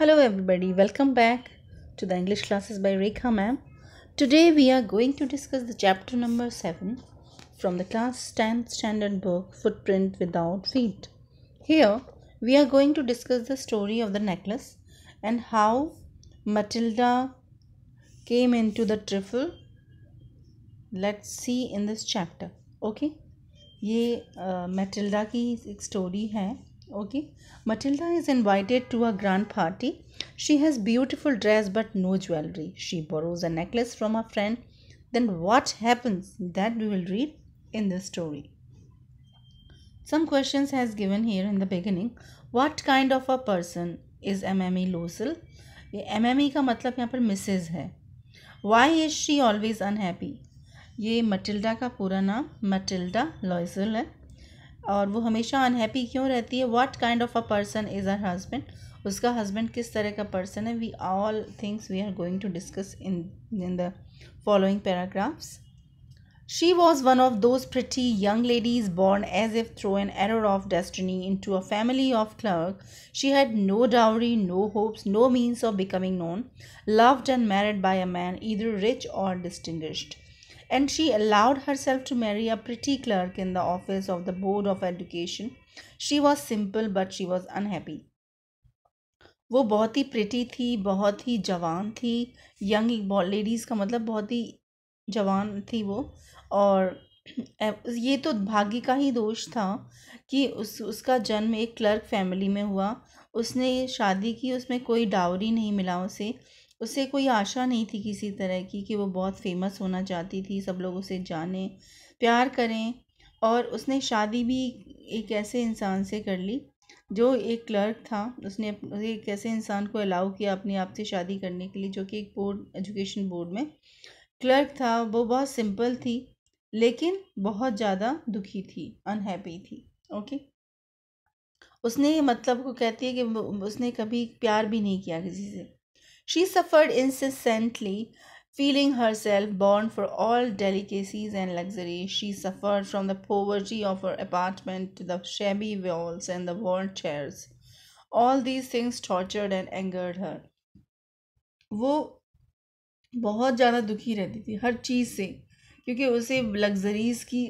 Hello everybody, welcome back to the English classes by Rekha ma'am. Today we are going to discuss the chapter number 7 from the class 10th standard book Footprint Without Feet. Here we are going to discuss the story of the necklace and how Matilda came into the trifle. Let's see in this chapter. Okay? ये Matilda uh, की एक story है okay matilda is invited to a grand party she has beautiful dress but no jewelry she borrows a necklace from a friend then what happens that we will read in the story some questions has given here in the beginning what kind of a person is mme losel mme M E का मतलब यहाँ पर Mrs है why is she always unhappy ये Matilda का पूरा नाम Matilda है और वो हमेशा अनहैप्पी क्यों रहती है what kind of a person is her husband उसका हस्बैंड किस तरह का पर्सन है we all things we are going to discuss in in the following paragraphs she was one of those pretty young ladies born as if through an error of destiny into a family of clerk she had no dowry no hopes no means of becoming known loved and married by a man either rich or distinguished and she allowed herself to marry a pretty clerk in the office of the Board of Education. She was simple but she was unhappy. वो बहुत ही pretty थी बहुत ही जवान थी young ladies का मतलब बहुत ही जवान थी वो और ये तो भाग्य का ही दोष था कि उस उसका जन्म एक क्लर्क फैमिली में हुआ उसने शादी की उसमें कोई डावरी नहीं मिला उसे उसे कोई आशा नहीं थी किसी तरह की कि वो बहुत फेमस होना चाहती थी सब लोग उसे जाने प्यार करें और उसने शादी भी एक ऐसे इंसान से कर ली जो एक क्लर्क था उसने एक ऐसे इंसान को अलाउ किया अपने आप से शादी करने के लिए जो कि एक बोर्ड एजुकेशन बोर्ड में क्लर्क था वो बहुत सिंपल थी लेकिन बहुत ज़्यादा दुखी थी अनहैप्पी थी ओके उसने मतलब को कहती है कि उसने कभी प्यार भी नहीं किया किसी से She suffered incessantly, feeling herself born for all delicacies and luxuries. She suffered from the poverty of her apartment to the shabby walls and the worn chairs. All these things tortured and angered her. वो बहुत ज़्यादा दुखी रहती थी हर चीज़ से क्योंकि उसे luxuries की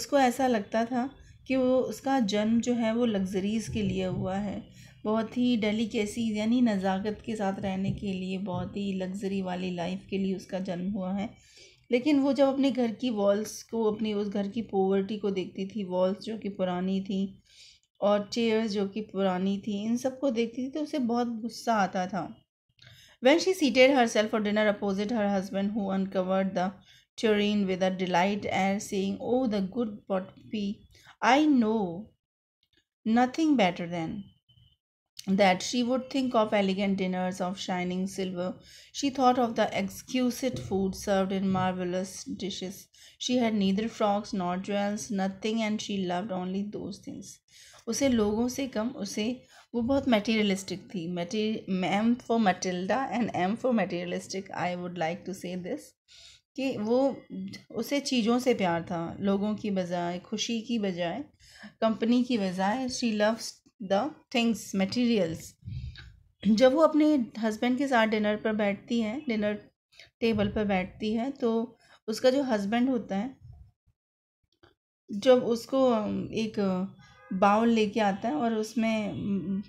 उसको ऐसा लगता था कि वो उसका जन्म जो है वो लग्जरीज़ के लिए हुआ है बहुत ही डेलीकेसी यानी नज़ाकत के साथ रहने के लिए बहुत ही लग्जरी वाली लाइफ के लिए उसका जन्म हुआ है लेकिन वो जब अपने घर की वॉल्स को अपनी उस घर की पोवर्टी को देखती थी वॉल्स जो कि पुरानी थी और चेयर्स जो कि पुरानी थी इन सब को देखती थी तो उसे बहुत गुस्सा आता था when she seated herself for dinner opposite her husband who uncovered the tureen with a delight air saying oh the good pot pea. I know nothing better than that she would think of elegant dinners of shining silver. She thought of the exquisite food served in marvelous dishes. She had neither frogs nor jewels, nothing, and she loved only those things. उसे लोगों से कम उसे वो बहुत materialistic थी M for Matilda and M for materialistic I would like to say this कि वो उसे चीज़ों से प्यार था लोगों की बजाय खुशी की बजाय कंपनी की बजाय she loves the things materials जब वो अपने हस्बैंड के साथ डिनर पर बैठती है डिनर टेबल पर बैठती है तो उसका जो हस्बैंड होता है जब उसको एक बाउल लेके आता है और उसमें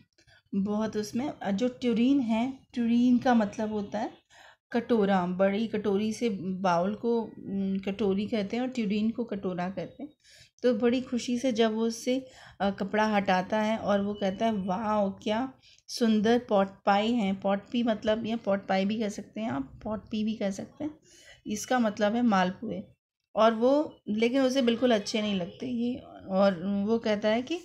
बहुत उसमें जो ट्यूरिन है ट्यूरिन का मतलब होता है कटोरा बड़ी कटोरी से बाउल को कटोरी कहते हैं और ट्यूरिन को कटोरा कहते हैं तो बड़ी खुशी से जब वो उससे कपड़ा हटाता है और वो कहता है वाह क्या सुंदर पॉट पाई हैं पॉट पी मतलब यह पॉट पाई भी कह सकते हैं आप पॉट पी भी कह सकते हैं इसका मतलब है मालपुए और वो लेकिन उसे बिल्कुल अच्छे नहीं लगते ये और वो कहता है कि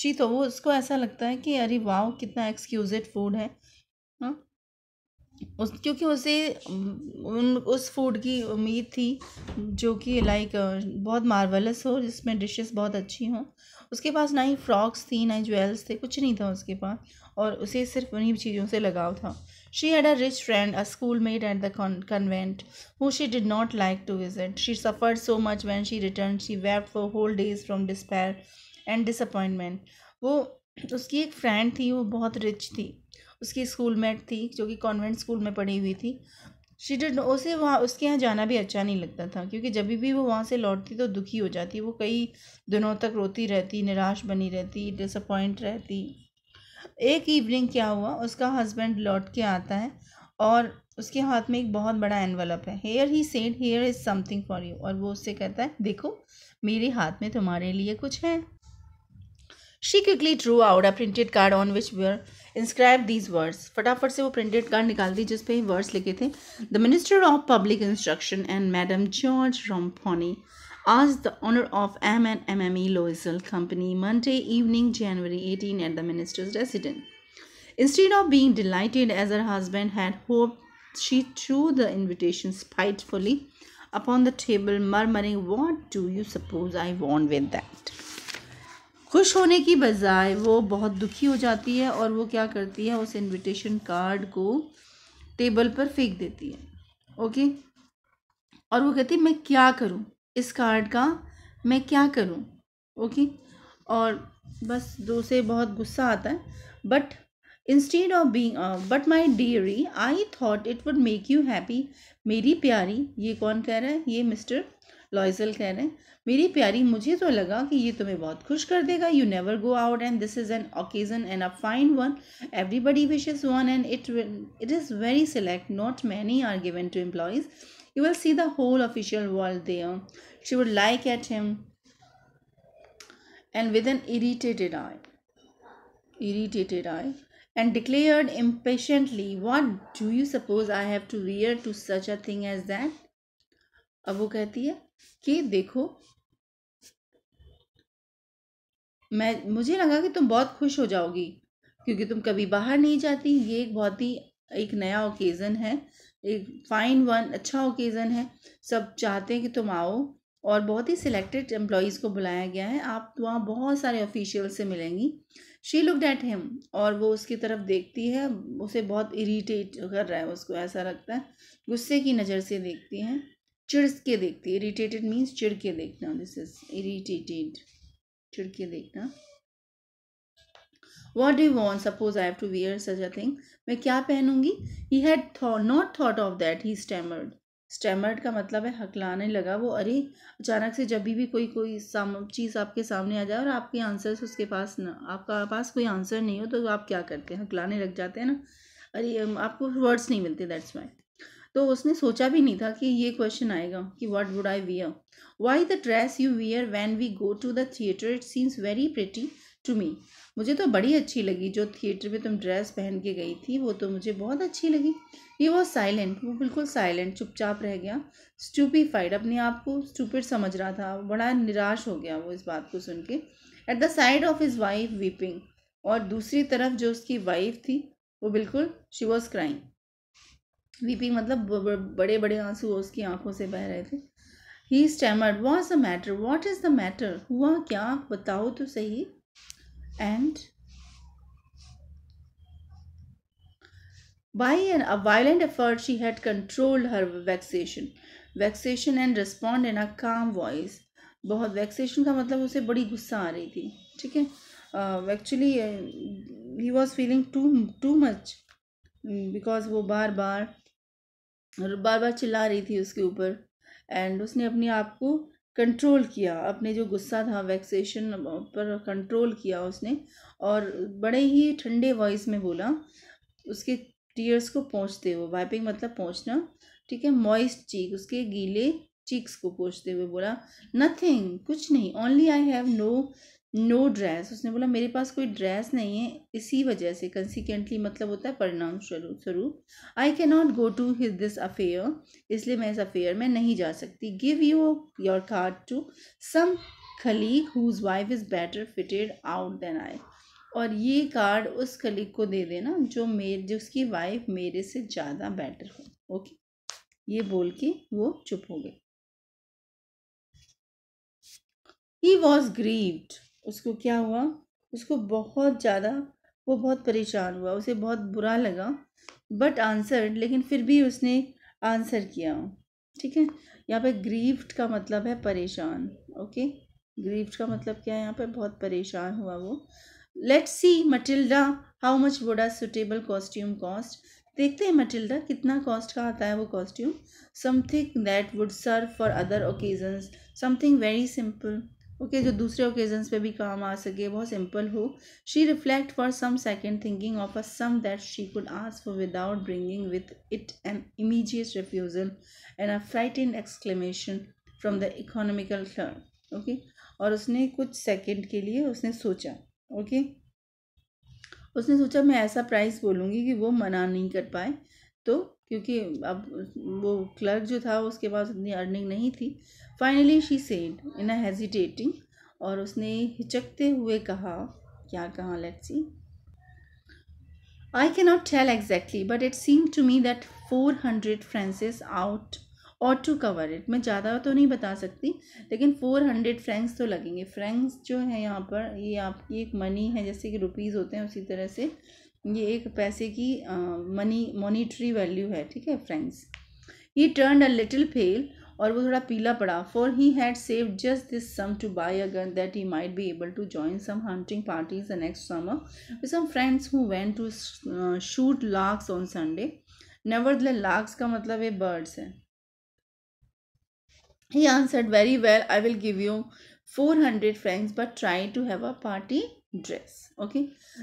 शी तो वो उसको ऐसा लगता है कि अरे वाह कितना एक्सक्यूज़िट फूड है उस क्योंकि उसे उन उस फूड की उम्मीद थी जो कि लाइक बहुत मार्वलस हो जिसमें डिशेस बहुत अच्छी हों उसके पास ना ही फ्रॉक्स थी ना ही ज्वेल्स थे कुछ नहीं था उसके पास और उसे सिर्फ उन्हीं चीज़ों से लगाव था she had a rich friend a schoolmate at the convent who she did not like to visit she suffer so much when she return she wept for whole days from despair and disappointment वो उसकी एक friend थी वो बहुत rich थी उसकी school mate थी जो कि कॉन्वेंट स्कूल में पढ़ी हुई थी शी डिड उसे वहाँ उसके यहाँ जाना भी अच्छा नहीं लगता था क्योंकि जब भी वो वहाँ से लौटती तो दुखी हो जाती वो कई दिनों तक रोती रहती निराश बनी रहती डिसअपॉइंट रहती एक इवनिंग क्या हुआ उसका हस्बैंड लौट के आता है और उसके हाथ में एक बहुत बड़ा एनवलप है here he said here is something for you और वो उससे कहता है देखो मेरे हाथ में तुम्हारे लिए कुछ है she quickly drew out a printed card on which were inscribe these words फटाफट से वो प्रिंटेड कार्ड निकाल दी जिस पे वर्ड्स लिखे थे the minister of public instruction and madam George Ramponneau ask the honour of M and M M E Loisel company Monday evening January eighteen at the minister's resident Instead of being delighted as her husband had hoped, she threw the invitation spitefully upon the table, murmuring, What do you suppose I want with that? खुश होने की बजाय वो बहुत दुखी हो जाती है और वो क्या करती है उस इनविटेशन कार्ड को टेबल पर फेंक देती है ओके और वो कहती है मैं क्या करूं इस कार्ड का मैं क्या करूं ओके और बस दूसरे बहुत गुस्सा आता है but instead of being but my dearie I thought it would make you happy मेरी प्यारी ये कौन कह रहा है ये मिस्टर लॉइजल कह रहे हैं मेरी प्यारी मुझे तो लगा कि ये तुम्हें बहुत खुश कर देगा you never go out and this is an occasion and a fine one everybody wishes one and it it is very select not many are given to employees you will see the whole official world there she would like at him and with an irritated eye irritated eye and declared impatiently what do you suppose I have to wear to such a thing as that अब वो कहती है कि देखो मैं मुझे लगा कि तुम बहुत खुश हो जाओगी क्योंकि तुम कभी बाहर नहीं जाती ये एक बहुत ही एक नया ओकेज़न है एक फ़ाइन वन अच्छा ओकेज़न है सब चाहते हैं कि तुम आओ और बहुत ही सिलेक्टेड एम्प्लॉयज़ को बुलाया गया है आप वहाँ बहुत सारे ऑफिशियल से मिलेंगी शी लुक डैट हिम और वो उसकी तरफ देखती है उसे बहुत इरीटेट कर रहा है उसको ऐसा लगता है गुस्से की नज़र से देखती हैं चिड़ के देखते इरीटेटेड मीन्स चिड़ के देखना दिस इज इरीटेटेड चिड़ के देखना what do want suppose I have to wear such a thing मैं क्या पहनूंगी he had not thought of that he stammered stammered का मतलब है हकलाने लगा वो अरे अचानक से जब भी कोई कोई साम चीज़ आपके सामने आ जाए और आपके आंसर उसके पास ना आपका पास कोई आंसर नहीं हो तो आप क्या करते हैं हकलाने लग जाते हैं ना अरे आपको वर्ड्स नहीं मिलते दैट्स वाई तो उसने सोचा भी नहीं था कि ये क्वेश्चन आएगा कि what would I wear why the dress you wear when we go to the theatre it seems very pretty to me मुझे तो बड़ी अच्छी लगी जो थिएटर में तुम ड्रेस पहन के गई थी वो तो मुझे बहुत अच्छी लगी ये वो साइलेंट वो बिल्कुल साइलेंट चुपचाप रह गया स्टूपीफाइड अपने आप को स्टूपिड समझ रहा था बड़ा निराश हो गया वो इस बात को सुन के at the side of his wife weeping और दूसरी तरफ जो उसकी वाइफ थी वो बिल्कुल शी वॉज क्राइंग वीपिंग मतलब बड़े बड़े आंसू उसकी आंखों से बह रहे थे he stammered was the matter what is the matter हुआ क्या बताओ तो सही and by an a violent effort she had controlled हर vexation. Vexation and respond in a calm voice बहुत वैक्सेशन का मतलब उसे बड़ी गुस्सा आ रही थी ठीक है actually he was feeling too too much because वो बार बार और बार बार चिल्ला रही थी उसके ऊपर एंड उसने अपने आप को कंट्रोल किया अपने जो गुस्सा था वैक्सेशन पर कंट्रोल किया उसने और बड़े ही ठंडे वॉइस में बोला उसके टीयर्स को पहुँचते हुए वाइपिंग मतलब पहुँचना ठीक है मॉइस्ट चीक उसके गीले चीक्स को पहुँचते हुए बोला नथिंग कुछ नहीं only I have no no dress उसने बोला मेरे पास कोई ड्रेस नहीं है इसी वजह से कंसिक्वेंटली मतलब होता है परिणाम स्वरूप I can not go to his this affair इसलिए मैं इस अफेयर में नहीं जा सकती give you your card to some colleague whose wife is better fitted out than I और ये कार्ड उस खलीग को दे देना जो मेरे जिसकी वाइफ मेरे से ज़्यादा बेटर हो ओके ये बोल के वो चुप हो गए ही वॉज ग्रीव्ड उसको क्या हुआ उसको बहुत ज़्यादा वो बहुत परेशान हुआ उसे बहुत बुरा लगा बट आंसर लेकिन फिर भी उसने आंसर किया ठीक है यहाँ पे ग्रीफ्ट का मतलब है परेशान ओके ग्रीफ्ट का मतलब क्या है यहाँ पे बहुत परेशान हुआ वो let see Matilda how much would a suitable costume cost देखते हैं मटिल्डा कितना कॉस्ट का आता है वो costume something that would serve for other occasions something very simple okay okay, जो दूसरे ओकेजन्स पे भी काम आ सके बहुत सिंपल हो she reflect for some second thinking of a sum that she could ask for without bringing with it an immediate refusal and a in exclamation from the economical turn okay और उसने कुछ second के लिए उसने सोचा okay okay? उसने सोचा मैं ऐसा प्राइस बोलूँगी कि वो मना नहीं कर पाए तो क्योंकि अब वो क्लर्क जो था उसके पास इतनी अर्निंग नहीं थी finally she said in a hesitating और उसने हिचकते हुए कहा क्या कहा let's see not tell exactly but it seem to me that four hundred francs ought और टू कवर इट मैं ज़्यादा तो नहीं बता सकती लेकिन फोर हंड्रेड फ्रेंक्स तो लगेंगे फ्रेंक्स जो है यहाँ पर ये आपकी एक मनी है जैसे कि रुपीज़ होते हैं उसी तरह से ये एक पैसे की मनी मॉनिटरी वैल्यू है ठीक है friends he turn a little pale और वो थोड़ा पीला पड़ा for he had save just this sum to buy a gun that he might be able to join some hunting parties the next summer some friends who went to shoot larks on Sunday never the larks का मतलब है birds है he answered very well I will give you four hundred friends but try to have a party dress okay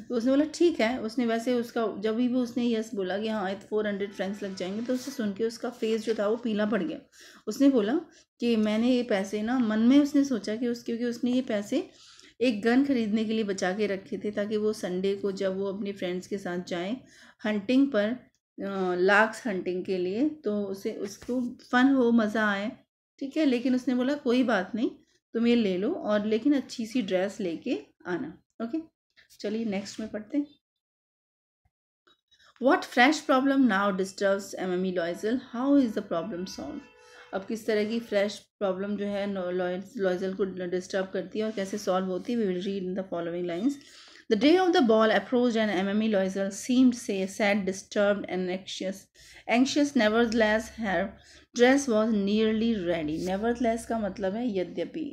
तो उसने बोला ठीक है उसने वैसे उसका जब भी उसने यस बोला कि हाँ फोर हंड्रेड फ्रेंक्स लग जाएंगे तो उसे सुन के उसका फेस जो था वो पीला पड़ गया उसने बोला कि मैंने ये पैसे ना मन में उसने सोचा कि उस क्योंकि उसने ये पैसे एक गन खरीदने के लिए बचा के रखे थे ताकि वो संडे को जब वो अपने फ्रेंड्स के साथ जाए हंटिंग पर लाक्स हंटिंग के लिए तो उसे उसको फन हो मज़ा आए ठीक है लेकिन उसने बोला कोई बात नहीं तुम ये ले लो और लेकिन अच्छी सी ड्रेस लेके आना ओके चलिए नेक्स्ट में पढ़ते what fresh problem now disturbs M M Loisel how is the problem solve अब किस तरह की फ्रेश प्रॉब्लम जो है लॉयजल को डिस्टर्ब करती है और कैसे सॉल्व होती है we will read in the following lines the day of the ball approach and M M E Loisel seemed sad disturb and anxious anxious nevertheless her dress was nearly ready nevertheless का मतलब है यद्यपि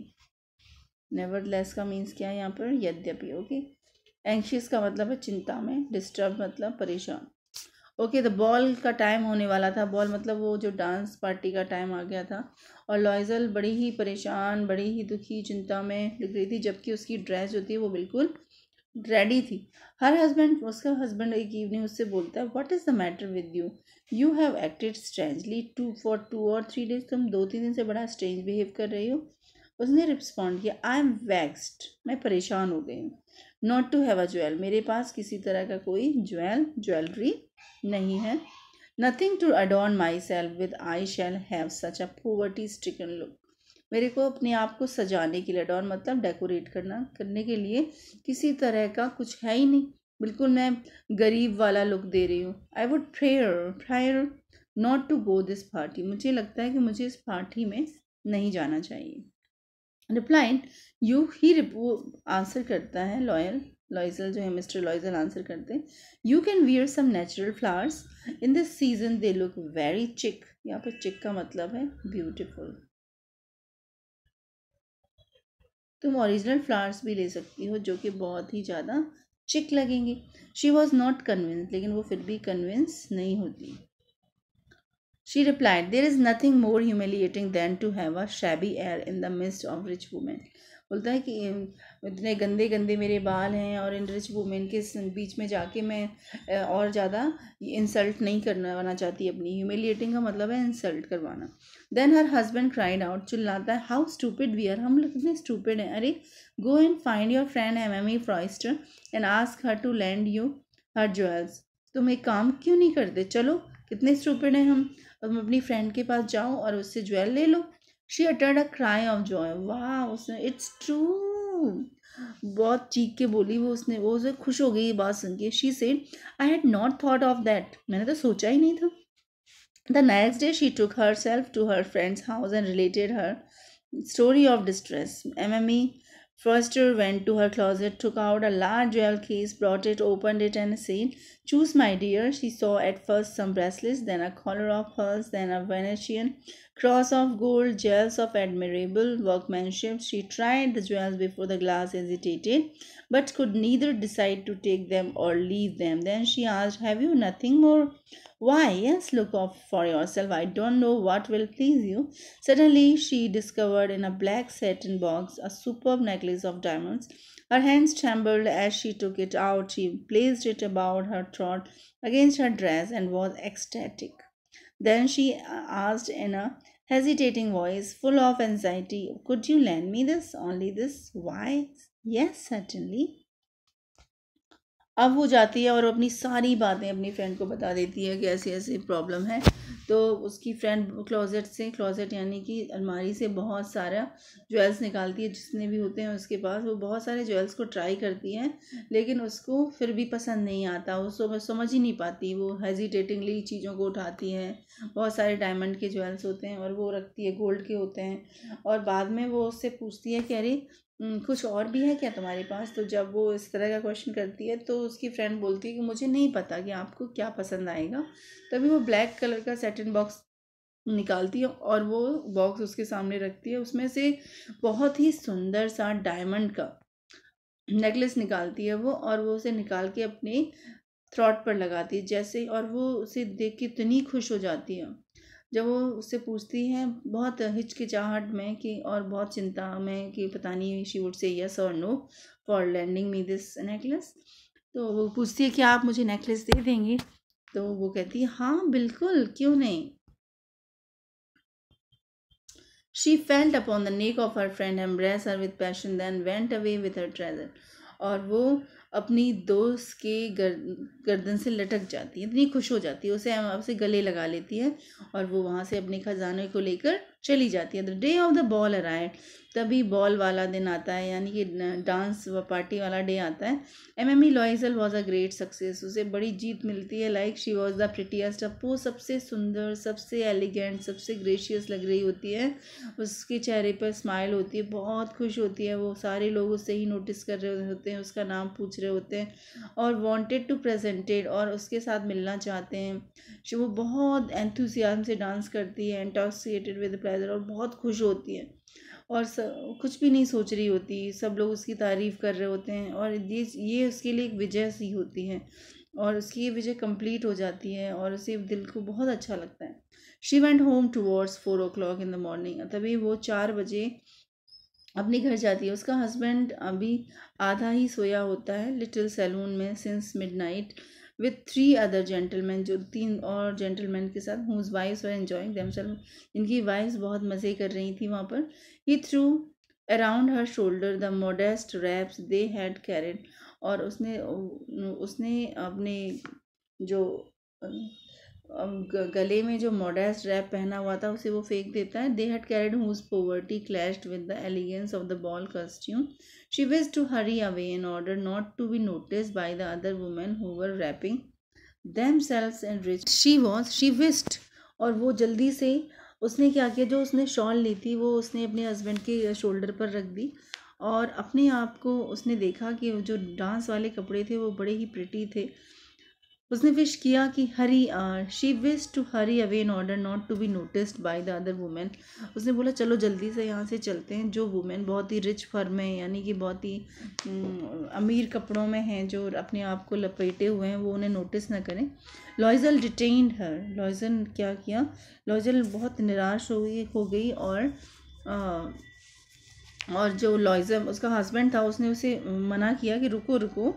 नेवरलेस का means क्या है यहाँ पर यद्यपि ओके एंशियस का मतलब है चिंता में डिस्टर्ब मतलब परेशान ओके द बॉल का टाइम होने वाला था बॉल मतलब वो जो डांस पार्टी का टाइम आ गया था और लॉयजल बड़ी ही परेशान बड़ी ही दुखी चिंता में लग रही थी जबकि उसकी ड्रेस जो थी वो बिल्कुल रेडी थी हर हस्बैंड उसका हस्बैंड एक इवनिंग उससे बोलता है what is the matter with you you have acted strangely to for two or three days तुम दो तीन दिन से बड़ा स्ट्रेंज बिहेव कर रही हो उसने रिस्पॉन्ड किया आई एम वैक्सड मैं परेशान हो गई हूँ not to have a jewel मेरे पास किसी तरह का कोई ज्वेल ज्वेलरी नहीं है nothing to adorn myself with I shall have such a poverty stricken look मेरे को अपने आप को सजाने के लिए अडोन मतलब डेकोरेट करना करने के लिए किसी तरह का कुछ है ही नहीं बिल्कुल मैं गरीब वाला लुक दे रही हूँ I would prefer prefer not to go this party मुझे लगता है कि मुझे इस पार्टी में नहीं जाना चाहिए रिप्लाइड यू ही वो आंसर करता है लॉयल लॉइजल जो है मिस्टर लॉइजल आंसर करते हैं you can wear some natural flowers in this season they look very chic यहाँ पर चिक का मतलब है ब्यूटिफुल तुम ओरिजिनल फ्लावर्स भी ले सकती हो जो कि बहुत ही ज़्यादा चिक लगेंगे शी वॉज़ नॉट कन्विंस लेकिन वो फिर भी कन्विंस नहीं होती She replied, There is nothing more humiliating than to have a shabby air in the midst of rich women. बोलता है कि इतने गंदे गंदे मेरे बाल हैं और इन रिच वुमेन के बीच में जाके मैं और ज़्यादा इंसल्ट नहीं करवाना चाहती अपनी ह्यूमिलिएटिंग का मतलब है इंसल्ट करवाना then her husband cried out चिल्लाता है हाउ स्टूपिड वी आर हम लोग इतने स्टूपिड हैं अरे go and find your friend M M E Forestier and ask her to lend you her jewels तुम एक काम क्यों नहीं करते चलो कितने स्टूपिड हैं हम और तो मैं अपनी फ्रेंड के पास जाऊँ और उससे ज्वेल ले लो she uttered a cry of joy वाह उसने इट्स ट्रू बहुत चीख के बोली वो उसने वो उसे खुश हो गई ये बात सुन के she said I had not thought of that मैंने तो सोचा ही नहीं था the next day she took herself to her friends house and related her story of story M distress. MME Foster went to her closet, took out a large jewel case brought it open it, and seen Choose, my dear. She saw at first some bracelets, then a collar of pearls, then a Venetian cross of gold, jewels of admirable workmanship. She tried the jewels before the glass hesitated, but could neither decide to take them or leave them. Then she asked, Have you nothing more? Why, yes, look off for yourself. I don't know what will please you. Suddenly, she discovered in a black satin box a superb necklace of diamonds. Her hands trembled as she took it out. She placed it about her trod against her dress and was ecstatic. Then she asked in a hesitating voice, full of anxiety, Could you lend me this? Only this? Why? Yes, certainly. अब वो जाती है और अपनी सारी बातें अपनी friend को बता देती है कि ऐसी ऐसी प्रॉब्लम है तो उसकी फ्रेंड क्लोज़ेट से क्लोज़ेट यानी कि अलमारी से बहुत सारा ज्वेल्स निकालती है जितने भी होते हैं उसके पास वो बहुत सारे ज्वेल्स को ट्राई करती है लेकिन उसको फिर भी पसंद नहीं आता वो समझ ही नहीं पाती वो हेजिटेटिंगली चीज़ों को उठाती है बहुत सारे डायमंड के ज्वेल्स होते हैं और वो रखती है गोल्ड के होते हैं और बाद में वो उससे पूछती है कि अरे हम्म, कुछ और भी है क्या तुम्हारे पास तो जब वो इस तरह का क्वेश्चन करती है तो उसकी फ्रेंड बोलती है कि मुझे नहीं पता कि आपको क्या पसंद आएगा तभी वो ब्लैक कलर का सेटिन बॉक्स निकालती है और वो बॉक्स उसके सामने रखती है उसमें से बहुत ही सुंदर सा डायमंड का नेकलेस निकालती है वो और वो उसे निकाल के अपने थ्रॉट पर लगाती है जैसे और वो उसे देख के इतनी खुश हो जाती है जब वो उससे पूछती है बहुत हिचकिचाहट में कि और बहुत चिंता में कि पता नहीं शी वुड से यस और no for lending me this necklace तो वो पूछती है कि आप मुझे नेकलेस दे देंगे तो वो कहती है हाँ बिल्कुल क्यों नहीं she felt upon the neck of her friend embrace her with passion then went away with her treasure और वो अपनी दोस्त के गर्दन से लटक जाती है इतनी खुश हो जाती है उसे आपसे गले लगा लेती है और वो वहाँ से अपने ख़जाने को लेकर चली जाती है the day of the ball arrive तभी बॉल वाला दिन आता है यानी कि डांस व पार्टी वाला डे आता है M M E Loisel was a great success उसे बड़ी जीत मिलती है like she was the prettiest अब वो सबसे सुंदर सबसे एलिगेंट सबसे ग्रेशियस लग रही होती है उसके चेहरे पर स्माइल होती है बहुत खुश होती है वो सारे लोग उससे ही नोटिस कर रहे होते हैं उसका नाम पूछ रहे होते हैं और वॉन्टेड टू प्रजेंटेड और उसके साथ मिलना चाहते हैं वो बहुत एंथुसियाम से डांस करती है इंटॉक्सिकेटेड विद इधर और बहुत खुश होती है और सब कुछ भी नहीं सोच रही होती सब लोग उसकी तारीफ़ कर रहे होते हैं और ये ये उसके लिए एक विजय सी होती है और उसकी ये विजय कंप्लीट हो जाती है और उसे दिल को बहुत अच्छा लगता है she went home towards four o'clock in the morning तभी वो चार बजे अपने घर जाती है उसका हस्बैंड अभी आधा ही सोया होता है लिटिल सैलून में since midnight with three other gentleman जो तीन और जेंटलमैन के साथ whose wives were them themselves इनकी वाइफ्स बहुत मज़े कर रही थी वहाँ पर ही threw around her shoulder the modest wraps they had carried और उसने उसने अपने जो गले में जो मॉडर्स रैप पहना हुआ था उसे वो फेंक देता है they had carried whose poverty clashed with the elegance of the ball costume she wished to hurry away in order not to be notice by the other women who were wrapping themselves and rich she was she wished और वो जल्दी से उसने क्या किया जो उसने shawl ली थी वो उसने अपने हस्बैंड के शोल्डर पर रख दी और अपने आप को उसने देखा कि जो डांस वाले कपड़े थे वो बड़े ही प्रिटी थे उसने विश किया कि hurry are she wish to hurry away in order not to be noticed by the other women उसने बोला चलो जल्दी से यहाँ से चलते हैं जो वुमेन बहुत ही रिच फर्म है यानी कि बहुत ही अमीर कपड़ों में हैं जो अपने आप को लपेटे हुए हैं वो उन्हें नोटिस ना करें लॉयजल डिटेन हर लॉयजल क्या किया लॉयजल बहुत निराश हो गई हो गई और आ, और जो लॉयजम उसका हस्बैंड था उसने उसे मना किया कि रुको रुको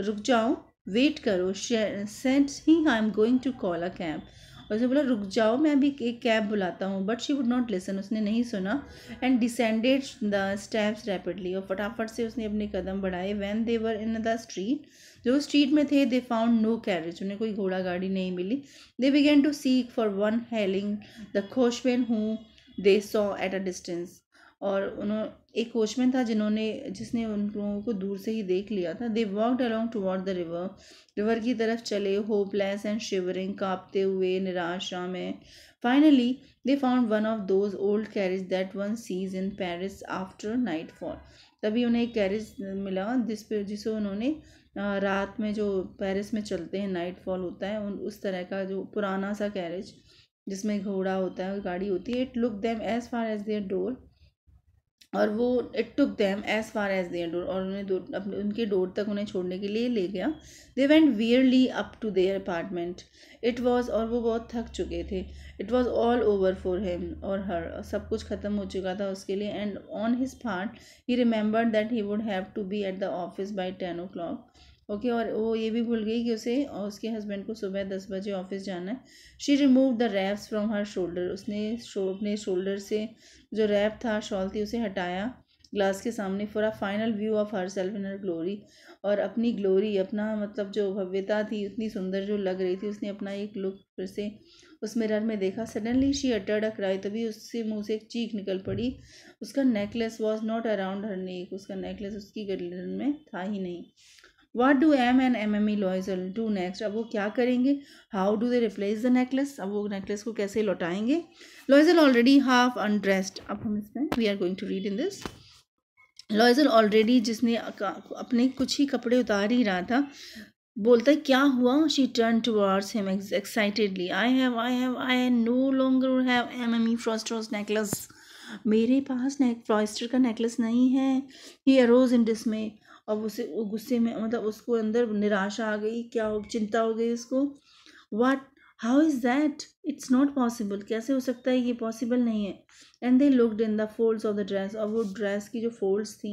रुक जाओ वेट करो said he I am going to call a cab और उसने बोला रुक जाओ मैं अभी एक कैब बुलाता हूँ but she would not listen उसने नहीं सुना and descended the steps rapidly और फटाफट से उसने अपने कदम बढ़ाए when they were in the street जो स्ट्रीट में थे दे फाउंड नो कैरेज उन्हें कोई घोड़ा गाड़ी नहीं मिली they began to seek for one hailing the coachman whom they saw at a distance और उन्होंने एक कोचमैन था जिन्होंने जिसने उन लोगों को दूर से ही देख लिया था they walked along toward the river river की तरफ चले होपलेस एंड शिवरिंग कांपते हुए निराशा में finally they found one of those old carriage that one sees in Paris after nightfall तभी उन्हें एक कैरेज मिला जिस पे जिसे उन्होंने रात में जो पेरिस में चलते हैं नाइट फॉल होता है उन उस तरह का जो पुराना सा कैरेज जिसमें घोड़ा होता है गाड़ी होती है it look them as far as their door और वो it took them as far as their door और उन्हें उनके डोर तक उन्हें छोड़ने के लिए ले गया they went wearily up to their apartment it was और वो बहुत थक चुके थे it was all over for him और हर सब कुछ ख़त्म हो चुका था उसके लिए and on his part he remember that he would have to be at the office by ten o'clock okay और वो ये भी भूल गई कि उसे और उसके हस्बैंड को सुबह दस बजे ऑफिस जाना है she remove the wraps from her shoulder उसने शो अपने शोल्डर से जो रैप था शॉल थी उसे हटाया ग्लास के सामने for a final view of herself in her glory और अपनी ग्लोरी अपना मतलब जो भव्यता थी उतनी सुंदर जो लग रही थी उसने अपना एक लुक फिर से उस मिरर में देखा suddenly she uttered a cry तभी उससे मुंह से एक चीख निकल पड़ी उसका necklace was not around her neck उसका नेकलेस उसकी गर्डन में था ही नहीं what do M and M M E Loisel do next अब वो क्या करेंगे how do they replace the necklace अब वो नेकलेस को कैसे लौटाएंगे लॉयजल ऑलरेडी हाफ अनड्रेस्ड अब हम इसमें we are going to read in this Loisel already जिसने अपने कुछ ही कपड़े उतार ही रहा था बोलता है क्या हुआ she turn towards him excitedly I have I have I have no longer have M M E Forestier's necklace मेरे पास नेक फ्रॉस्टर का नेकलेस नहीं है ही अरोज इन डिसमे अब उसे गुस्से में मतलब उसको अंदर निराशा आ गई क्या हो चिंता हो गई उसको what how is that it's not possible कैसे हो सकता है ये पॉसिबल नहीं है and they looked in the folds of the dress और वो ड्रेस की जो फोल्ड्स थी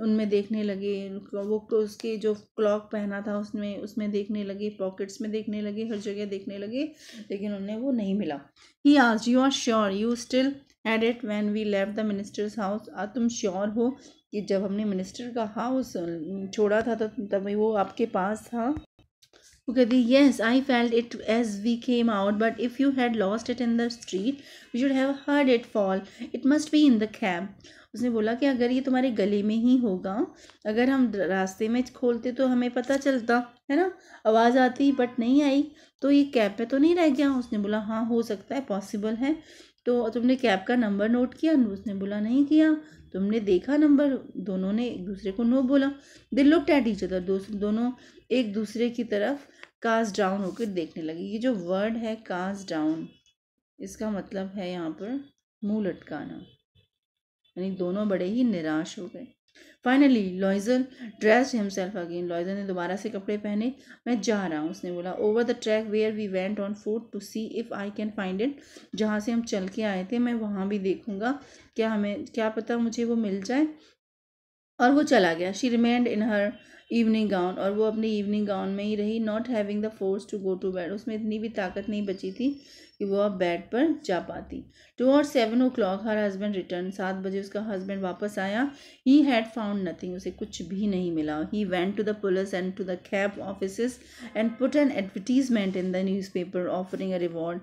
उनमें देखने लगे वो उसके जो क्लॉक पहना था उसमें उसमें देखने लगे पॉकेट्स में देखने लगे हर जगह देखने लगे लेकिन उन्हें वो नहीं मिला ही आज you are sure you still had it when we leave the minister's house तुम श्योर हो कि जब हमने मिनिस्टर का हाउस छोड़ा था तो तब वो आपके पास था वो कहती yes I felt it as we came out but if you had lost it in the street we should have heard it fall it must be in the cab उसने बोला कि अगर ये तुम्हारे गले में ही होगा अगर हम रास्ते में खोलते तो हमें पता चलता है ना आवाज़ आती बट नहीं आई तो ये कैब पे तो नहीं रह गया उसने बोला हाँ हो सकता है पॉसिबल है तो तुमने कैब का नंबर नोट किया उसने बोला नहीं किया तुमने देखा नंबर दोनों ने एक दूसरे को नो बोला they look at each other दोनों एक दूसरे की तरफ कास्ट डाउन होकर देखने लगे ये जो वर्ड है कास्ट डाउन इसका मतलब है यहाँ पर मुँह लटकाना यानी दोनों बड़े ही निराश हो गए finally Loisel dressed himself again Loisel ने दोबारा से कपड़े पहने मैं जा रहा हूँ उसने बोला over the track where we went on foot to see if I can find it जहाँ से हम चल के आए थे मैं वहाँ भी देखूँगा क्या हमें क्या पता मुझे वो मिल जाए और वो चला गया she remained in her evening gown और वो अपने इवनिंग गाउन में ही रही not having the force to go to bed उसमें इतनी भी ताकत नहीं बची थी कि वो अब बेड पर जा पाती और seven o'clock her husband return सात बजे उसका हस्बैंड वापस आया ही हैड फाउंड नथिंग उसे कुछ भी नहीं मिला he went to the police and to the cab office and put an advertisement in the newspaper offering a reward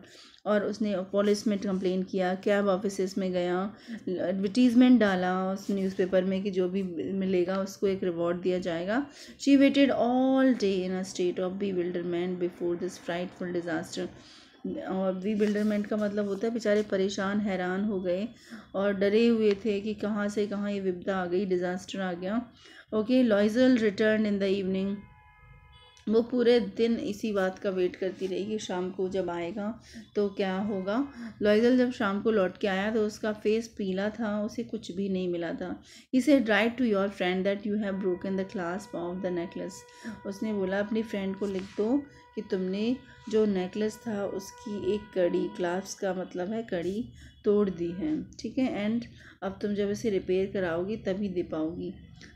और उसने पुलिस में कंप्लेन किया कैब ऑफिस में गया एडवर्टीज़मेंट डाला उस न्यूज़पेपर में कि जो भी मिलेगा उसको एक रिवॉर्ड दिया जाएगा she waited all day in a state of bewilderment before this frightful disaster और रीबिल्डरमेंट का मतलब होता है बेचारे परेशान हैरान हो गए और डरे हुए थे कि कहाँ से कहाँ ये विपदा आ गई डिज़ास्टर आ गया okay Loisel return in the evening वो पूरे दिन इसी बात का वेट करती रही कि शाम को जब आएगा तो क्या होगा लॉइजल जब शाम को लौट के आया तो उसका फेस पीला था उसे कुछ भी नहीं मिला था इसे drive to your friend that you have broken the class of the necklace उसने बोला अपनी फ्रेंड को लिख दो कि तुमने जो नेकलेस था उसकी एक कड़ी क्लास का मतलब है कड़ी तोड़ दी है ठीक है एंड अब तुम जब इसे रिपेयर कराओगी तभी दे पाओगी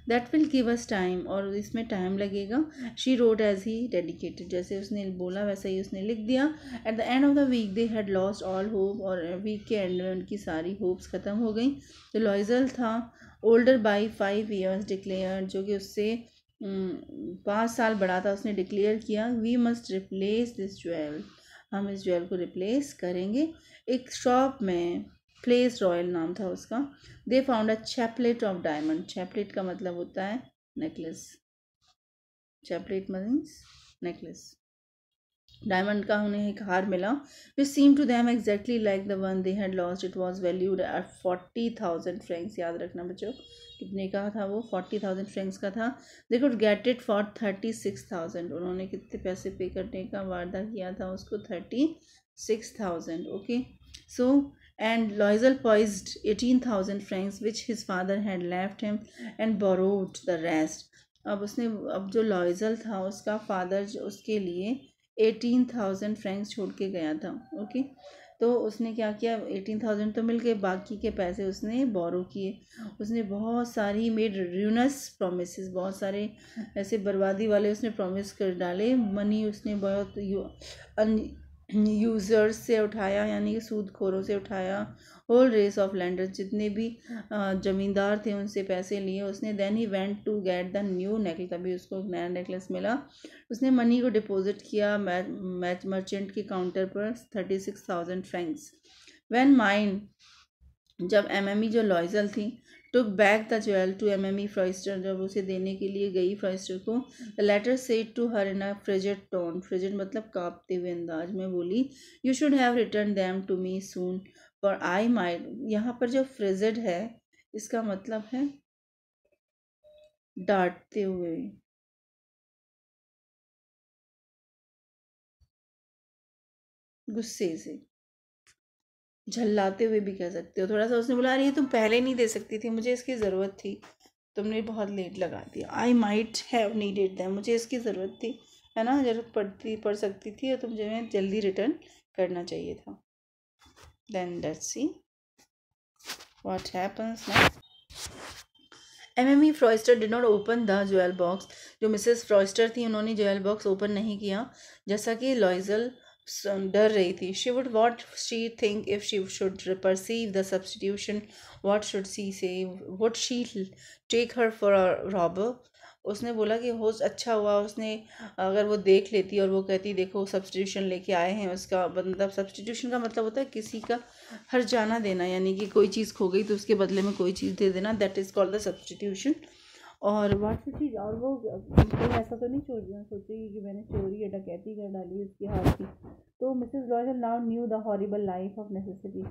that will give us time और इसमें टाइम लगेगा she wrote as he dedicated जैसे उसने बोला वैसा ही उसने लिख दिया at the end of the week they had lost all hope और वीक के एंड में उनकी सारी होप्स ख़त्म हो गई तो लॉइजल था older by five years declare जो कि उससे पाँच साल बड़ा था उसने डिक्लेयर किया we must replace this jewel हम इस ज्वेल को रिप्लेस करेंगे एक शॉप में प्लेस रॉयल नाम था उसका they found a chaplet of diamond chaplet का मतलब होता है necklace chaplet means necklace diamond का उन्हें एक हार मिला which seem to them exactly like the one they had lost it was valued at forty thousand francs याद रखना बच्चों कितने का था वो फोर्टी थाउजेंड फ्रेंक्स का था they could get it for thirty six thousand उन्होंने कितने पैसे पे करने का वादा किया था उसको thirty six thousand okay so and Loisel poised 18,000 francs which his father had left him and borrowed the rest. अब उसने अब जो loisel था उसका फादर उसके लिए एटीन थाउजेंड francs छोड़ के गया था ओके तो उसने क्या किया एटीन थाउजेंड तो मिल गए बाकी के पैसे उसने बोरो किए उसने बहुत सारी मेड र्यूनस प्रोमिस बहुत सारे ऐसे बर्बादी वाले उसने प्रोमिस कर डाले मनी उसने बहुत यूज़र्स से उठाया यानी कि सूदखोरों से उठाया होल रेस ऑफ लैंडर्स जितने भी ज़मींदार थे उनसे पैसे लिए उसने then he went to get the new necklace तभी उसको नया नेकलेस मिला उसने मनी को डिपॉजिट किया मैच मर्चेंट के काउंटर पर thirty six thousand francs when mine जब एम एम ई जो लॉयजल थी took back the jewel to M M E e Forestier जब उसे देने के लिए गई फ्रॉइस्टर को the letter said to her in a frigid tone frigid मतलब कांपते हुए अंदाज में बोली you should have return them to me soon for I might यहाँ पर जो फ्रिजेड है इसका मतलब है डांटते हुए गुस्से से झल्लाते हुए भी कह सकते हो थोड़ा सा उसने बोला अरे तुम पहले नहीं दे सकती थी मुझे इसकी ज़रूरत थी तुमने बहुत लेट लगा दिया I might have needed them मुझे इसकी ज़रूरत थी है ना ज़रूरत पड़ती पड़ सकती थी और तुम जो है जल्दी रिटर्न करना चाहिए था then let's see what happens M M E Forestier did not open the jewel box जो मिसेस फ्रॉइस्टर थी उन्होंने ज्वेल बॉक्स ओपन नहीं किया जैसा कि लॉइजल डर रही थी she would what she think if she should perceive the substitution what should see say what she take her for robber उसने बोला कि हो अच्छा हुआ उसने अगर वो देख लेती और वो कहती देखो सब्सटीट्यूशन लेके आए हैं उसका मतलब सब्सटीट्यूशन का मतलब होता है किसी का हर जाना देना यानी कि कोई चीज़ खो गई तो उसके बदले में कोई चीज़ दे देना that is called the substitution और व्हाट्स चीज़ और वो कोई ऐसा तो नहीं चोर सोचेगी कि मैंने चोरी या डकैती कर डाली उसकी हाथ की तो Mrs Loisel now knew the horrible life of necessity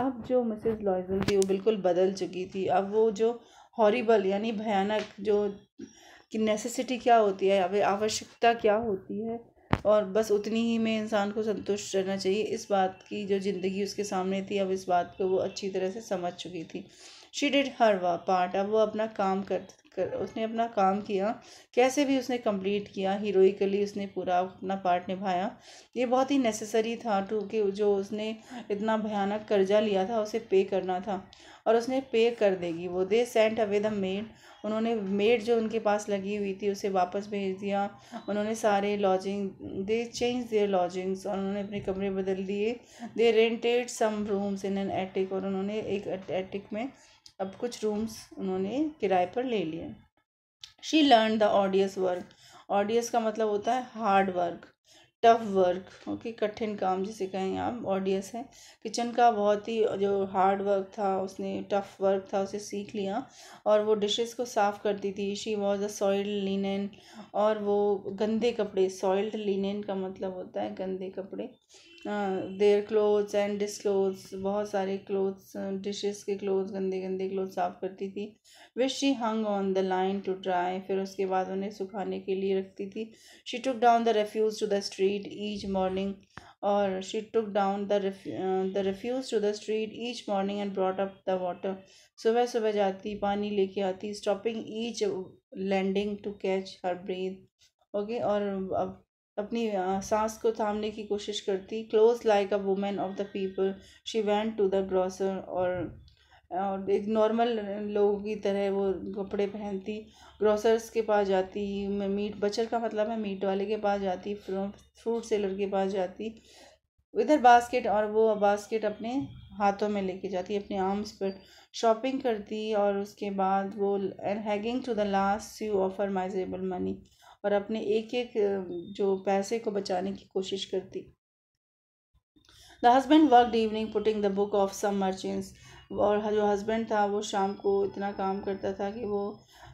अब जो मिसेस लॉयजल थी वो बिल्कुल बदल चुकी थी अब वो जो हॉरिबल यानी भयानक जो कि नेसेसिटी क्या होती है आवश्यकता क्या होती है और बस उतनी ही में इंसान को संतुष्ट रहना चाहिए इस बात की जो ज़िंदगी उसके सामने थी अब इस बात को वो अच्छी तरह से समझ चुकी थी शी डिड हर वा पार्ट अब वो अपना काम कर कर उसने अपना काम किया कैसे भी उसने कंप्लीट किया हीरोइकली उसने पूरा अपना पार्ट निभाया ये बहुत ही नेसेसरी था टू कि जो उसने इतना भयानक कर्जा लिया था उसे पे करना था और उसने पे कर देगी वो they sent away the maid उन्होंने मेड जो उनके पास लगी हुई थी उसे वापस भेज दिया उन्होंने सारे lodging they change their lodgings और उन्होंने अपने कमरे बदल दिए they rented some rooms in an attic और उन्होंने एक एटिक में अब कुछ रूम्स उन्होंने किराए पर ले लिए she learn the odious work odious का मतलब होता है hard work tough work okay कठिन काम जिसे कहें आप ऑडियस है किचन का बहुत ही जो हार्ड वर्क था उसने टफ वर्क था उसे सीख लिया और वो डिशेस को साफ़ करती थी she was a soiled linen और वो गंदे कपड़े सॉइल्ड लिनन का मतलब होता है गंदे कपड़े देर क्लोथ्स एंड डिसक्लोथ्स बहुत सारे क्लोथ्स डिशेस के क्लोथ्स गंदे गंदे क्लोथ साफ करती थी which she hung on the line to dry फिर उसके बाद उन्हें सुखाने के लिए रखती थी she took down the refuse to the street each morning और she took down the the refuse to the street each morning and brought up the water सुबह सुबह जाती पानी लेके आती stopping each landing to catch her breath okay और अब अपनी सांस को थामने की कोशिश करती clothes like a women of the people she went to the grocer और और एक नॉर्मल लोगों की तरह वो कपड़े पहनती ग्रॉसर्स के पास जाती मीट बचर का मतलब है मीट वाले के पास जाती फ्रूट सेलर के पास जाती इधर बास्केट और वो बास्केट अपने हाथों में लेके जाती अपने आर्म्स पर शॉपिंग करती और उसके बाद वो and haggling to the last you of her miserable money और अपने एक एक जो पैसे को बचाने की कोशिश करती the husband worked evening putting the book of some merchants और जो हस्बैंड था वो शाम को इतना काम करता था कि वो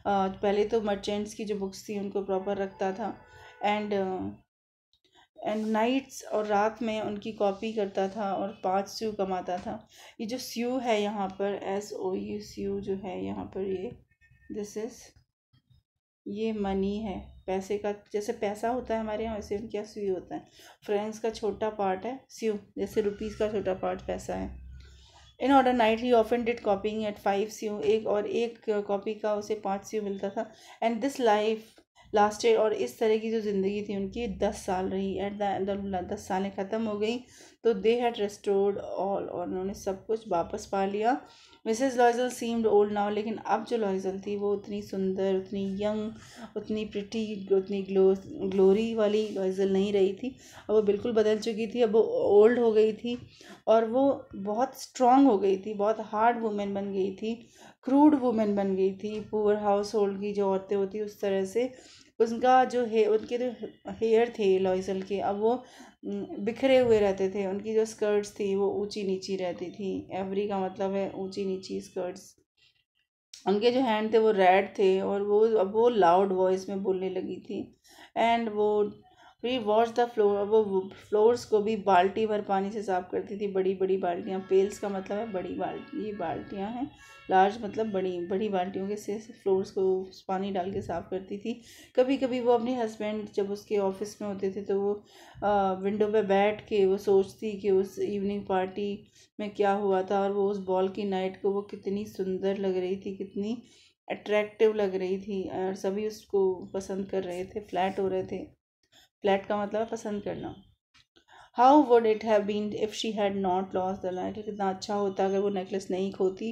पहले तो मर्चेंट्स की जो बुक्स थी उनको प्रॉपर रखता था एंड एंड नाइट्स और रात में उनकी कॉपी करता था और पाँच स्यू कमाता था ये जो स्यू है यहाँ पर एस ओ यू स्यू जो है यहाँ पर ये दिस इज़ ये मनी है पैसे का जैसे पैसा होता है हमारे यहाँ वैसे उनके यहाँ स्वी होता है फ्रेंड्स का छोटा पार्ट है स्यू जैसे रुपीज़ का छोटा पार्ट पैसा है in order night he often did copying at five sous एक और एक कॉपी का उसे पाँच स्यू मिलता था and this life last year और इस तरह की जो ज़िंदगी थी उनकी दस साल रही एट द दस सालें ख़त्म हो गई तो दे हैड रेस्टोर्ड ऑल और उन्होंने सब कुछ वापस पा लिया Mrs Loisel seemed old now लेकिन अब जो लॉयजल थी वो उतनी सुंदर उतनी यंग उतनी प्रिटी उतनी ग्लो ग्लोरी वाली लॉयजल नहीं रही थी अब वो बिल्कुल बदल चुकी थी अब वो ओल्ड हो गई थी और वो बहुत स्ट्रॉन्ग हो गई थी बहुत हार्ड वुमेन बन गई थी क्रूड वुमेन बन गई थी पुअर हाउस होल्ड की जो औरतें होती उस तरह से उनका जो है उनके जो हेयर थे लॉइजल के अब वो बिखरे हुए रहते थे उनकी जो स्कर्ट्स थी वो ऊंची नीची रहती थी एवरी का मतलब है ऊंची नीची स्कर्ट्स उनके जो हैंड थे वो रेड थे और वो अब वो लाउड वॉइस में बोलने लगी थी एंड वो वी वॉश द फ्लोर वो फ्लोर्स को भी बाल्टी भर पानी से साफ करती थी बड़ी बड़ी बाल्टियाँ पेल्स का मतलब है बड़ी बाल्टी ये बाल्टियाँ हैं लार्ज मतलब बड़ी बड़ी बाल्टियों के से फ्लोर्स को पानी डाल के साफ़ करती थी कभी कभी वो अपने हस्बैंड जब उसके ऑफिस में होते थे तो वो विंडो पे बैठ के वो सोचती कि उस इवनिंग पार्टी में क्या हुआ था और वो उस बॉल की नाइट को वो कितनी सुंदर लग रही थी कितनी अट्रैक्टिव लग रही थी और सभी उसको पसंद कर रहे थे फ्लैट हो रहे थे फ्लैट का मतलब पसंद करना how would it have been if she had not lost the necklace कितना अच्छा होता अगर वो नेकलेस नहीं खोती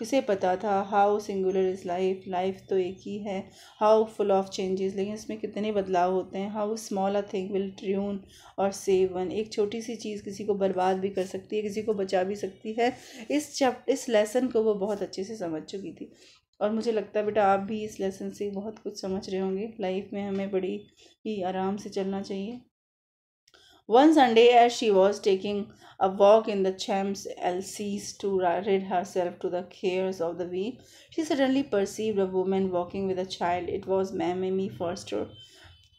किसे पता था how singular is life life तो एक ही है हाउ फुल ऑफ चेंजेस लेकिन इसमें कितने बदलाव होते हैं how small a thing will turn और सेव वन एक छोटी सी चीज़ किसी को बर्बाद भी कर सकती है किसी को बचा भी सकती है इस चैप इस लेसन को वो बहुत अच्छे से समझ चुकी थी और मुझे लगता है बेटा आप भी इस लेसन से बहुत कुछ समझ रहे होंगे लाइफ में हमें बड़ी ही आराम से चलना चाहिए One Sunday, as she was taking a walk in the Champs Elysees to rid herself to the cares of the week, she suddenly perceived a woman walking with a child. It was Mammy Foster.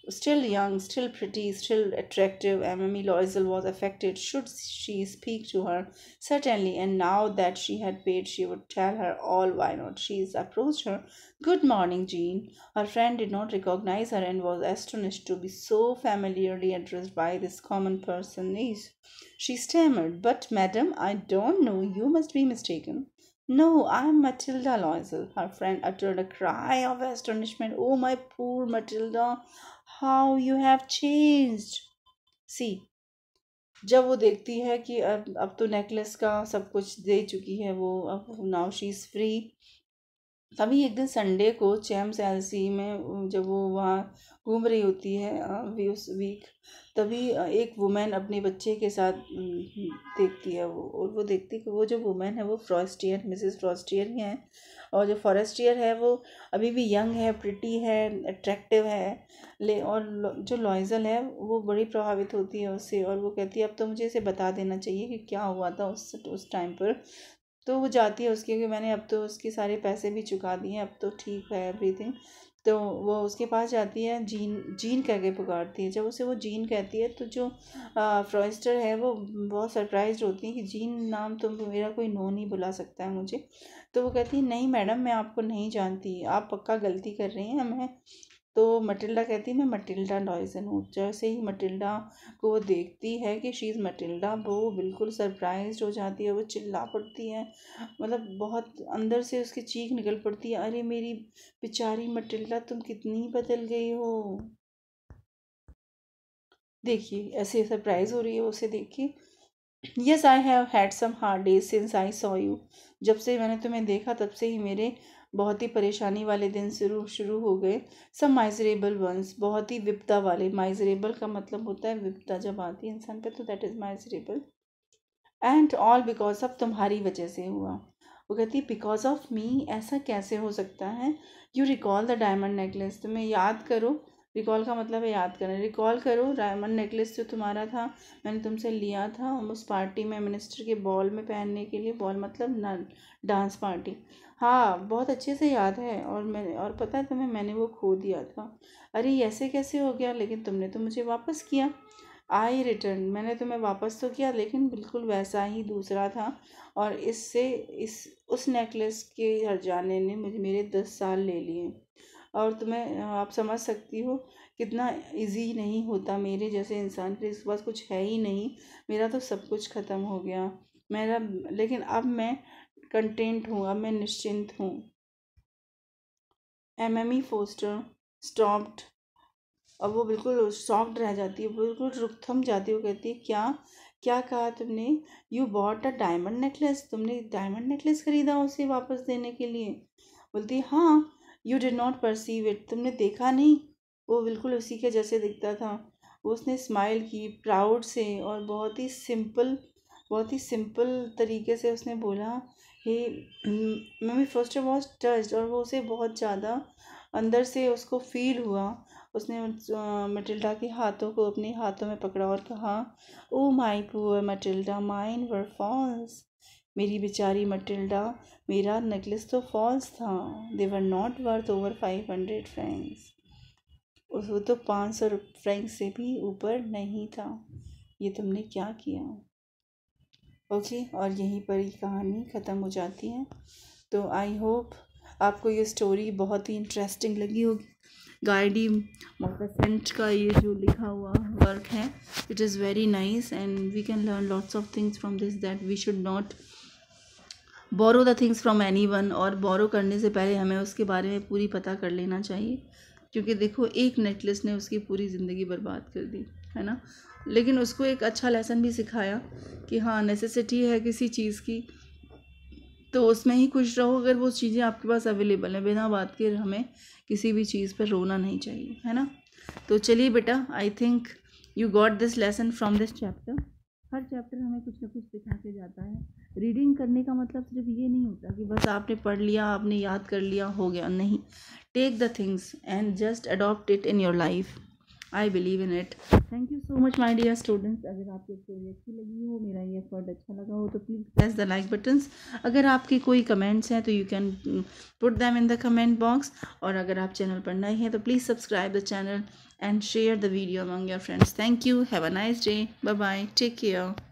Still young, still pretty, still attractive, Emily Loisel was affected. Should she speak to her? Certainly, and now that she had paid, she would tell her all. Why not? She approached her. Good morning, Jean. Her friend did not recognize her and was astonished to be so familiarly addressed by this common personage. She stammered, But, madam, I don't know. You must be mistaken. No, I'm Matilda Loisel. Her friend uttered a cry of astonishment. Oh, my poor Matilda, how you have changed. See, जब वो देखती है कि अब अब तो necklace का सब कुछ दे चुकी है वो अब नाउ शी इज़ फ्री तभी एक दिन संडे को चैम्स एलसी में जब वो वहाँ घूम रही होती है उस वीक तभी एक वुमेन अपने बच्चे के साथ देखती है वो और वो देखती है कि वो जो वुमेन है वो फ्रॉस्टियर मिसेस फ्रॉस्टियर ही हैं और जो फॉरेस्टियर है वो अभी भी यंग है प्रिटी है अट्रैक्टिव है ले और जो लॉइजल है वो बड़ी प्रभावित होती है उससे और वो कहती है अब तो मुझे इसे बता देना चाहिए कि क्या हुआ था उस उस टाइम पर तो वो जाती है उसके कि मैंने अब तो उसके सारे पैसे भी चुका दिए हैं अब तो ठीक है एवरीथिंग तो वो उसके पास जाती है जीन जीन कह के पुकारती है जब उसे वो जीन कहती है तो जो फ्रॉइस्टर है वो बहुत सरप्राइज होती है कि जीन नाम तो मेरा कोई नो नहीं बुला सकता है मुझे तो वो कहती है नहीं मैडम मैं आपको नहीं जानती आप पक्का गलती कर रही हैं मैं तो मटिल्डा कहती है मैं मटिल्डा डॉयसन हूँ जैसे ही मटिल्डा को वो देखती है कि शी इज़ मटिल्डा वो बिल्कुल सरप्राइज हो जाती है वो चिल्ला पड़ती है मतलब बहुत अंदर से उसकी चीख निकल पड़ती है अरे मेरी बेचारी मटिल्डा तुम कितनी बदल गई हो देखिए ऐसे सरप्राइज हो रही है उसे देखिए yes I have had some hard days since I saw you जब से मैंने तुम्हें देखा तब से ही मेरे बहुत ही परेशानी वाले दिन शुरू शुरू हो गए सब माइजरेबल वंस बहुत ही विपदा वाले माइजरेबल का मतलब होता है विपदा जब आती है इंसान पे तो that is miserable and all because of तुम्हारी वजह से हुआ वो कहती है बिकॉज ऑफ मी ऐसा कैसे हो सकता है you recall the diamond necklace तुम्हें याद करो रिकॉल का मतलब है याद करना रिकॉल करो डायमंड नेकलेस जो तुम्हारा था मैंने तुमसे लिया था हम उस पार्टी में मिनिस्टर के बॉल में पहनने के लिए बॉल मतलब न डांस पार्टी हाँ बहुत अच्छे से याद है और मैंने और पता है तुम्हें मैंने वो खो दिया था अरे ऐसे कैसे हो गया लेकिन तुमने तो मुझे वापस किया आई रिटर्न मैंने तुम्हें वापस तो किया लेकिन बिल्कुल वैसा ही दूसरा था और इससे इस उस नेकलेस के हर जाने ने मुझे मेरे दस साल ले लिए और तुम्हें तो आप समझ सकती हो कितना इजी नहीं होता मेरे जैसे इंसान के इसके पास कुछ है ही नहीं मेरा तो सब कुछ ख़त्म हो गया मेरा लेकिन अब मैं कंटेंट हूँ अब मैं निश्चिंत हूँ M M E Forestier stopped अब वो बिल्कुल सॉफ्ट रह जाती है बिल्कुल रुक थम जाती है वो कहती है क्या क्या कहा तुमने you bought a diamond necklace तुमने डायमंड नेकलेस खरीदा उसे वापस देने के लिए बोलती हाँ you did not perceive it तुमने देखा नहीं वो बिल्कुल उसी के जैसे दिखता था उसने स्माइल की प्राउड से और बहुत ही सिंपल बहुत ही सिंपल तरीके से उसने बोला hey mummy first of all touch और वो उसे बहुत ज़्यादा अंदर से उसको फील हुआ उसने मटिल्डा के हाथों को अपने हाथों में पकड़ा और कहा oh my poor Matilda mine were false मेरी बेचारी मटिल्डा मेरा नेकलेस तो फॉल्स था they were not worth over five hundred francs और वो तो पाँच सौ फ्रेंक से भी ऊपर नहीं था ये तुमने क्या किया ओके और यहीं पर ही कहानी ख़त्म हो जाती है तो आई होप आपको ये स्टोरी बहुत ही इंटरेस्टिंग लगी होगी गाइडी मॉकसेंट का ये जो लिखा हुआ वर्क है it is very nice and we can learn lots of things from this that we should not borrow the things from anyone और बोरो करने से पहले हमें उसके बारे में पूरी पता कर लेना चाहिए क्योंकि देखो एक नेटलिस्ट ने उसकी पूरी ज़िंदगी बर्बाद कर दी है ना लेकिन उसको एक अच्छा लेसन भी सिखाया कि हाँ नेसेसिटी है किसी चीज़ की तो उसमें ही खुश रहो अगर वो चीज़ें आपके पास अवेलेबल हैं बिना बात के हमें किसी भी चीज़ पर रोना नहीं चाहिए है ना तो चलिए बेटा I think you got this lesson from this chapter हर चैप्टर हमें कुछ ना कुछ सिखा के जाता है रीडिंग करने का मतलब सिर्फ ये नहीं होता कि बस आपने पढ़ लिया आपने याद कर लिया हो गया नहीं take the things and just adopt it in your life I believe in it thank you so much my dear students अगर आपको स्टोरी अच्छी लगी हो मेरा ये एफर्ट अच्छा लगा हो तो please press the like buttons अगर आपके कोई कमेंट्स हैं तो you can put them in the comment box और अगर आप चैनल पर नए हैं तो please subscribe the channel and share the video among your friends thank you have a nice day bye bye take care